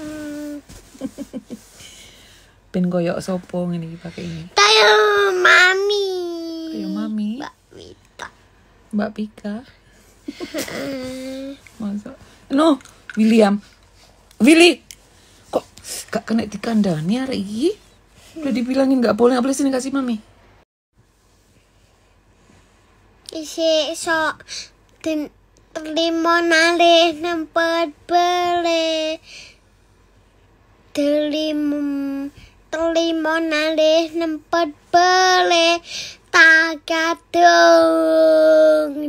ben goyok sopo ini pakai ini. Tayo mami. Tayo mami. Mbak Pika. Mbak Pika. Masa. No, William. Willy. Kok gak kena kandangnya hari ini? Udah dibilangin gak boleh, gak boleh sini kasih mami. Isi sok terima nalih nempel beli. nalih nempet bele tak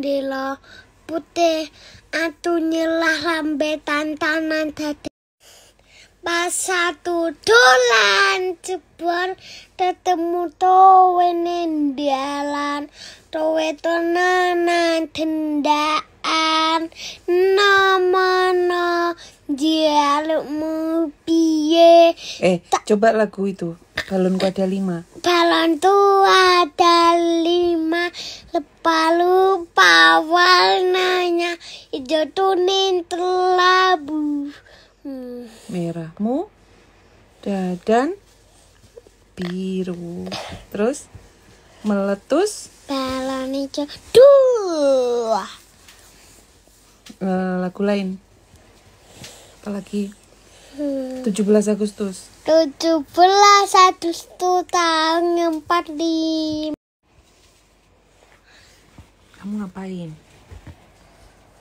di lo putih atu nyelah lambe tantanan tadi pas satu dolan jebol ketemu towe nendalan towe tonanan dendaan nomono jialu piye eh coba lagu itu balonku ada lima Balon tuh ada lima lepa lupa warnanya hijau kuning kelabu hmm. merahmu dan biru terus meletus balon hijau dua eh, lagu lain Lagi. 17 Agustus. 17 Agustus tahun 45. Kamu ngapain?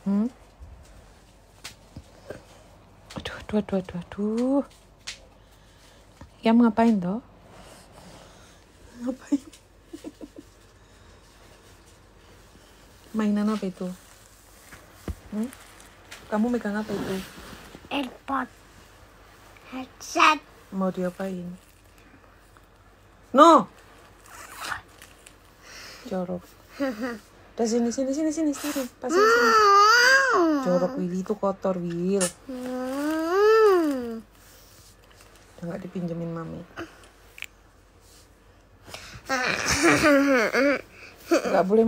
Hmm? Aduh, aduh, aduh, aduh, aduh. Kamu ngapain toh? Ngapain? Mainan apa itu? Hmm? Kamu megang apa itu? AirPods. Headset. Mau diapain? No. Jorok. Udah sini sini sini sini sini. Pas sini. sini. Jorok hmm. Willy itu kotor, Will. Hmm. Udah gak dipinjemin mami. nggak boleh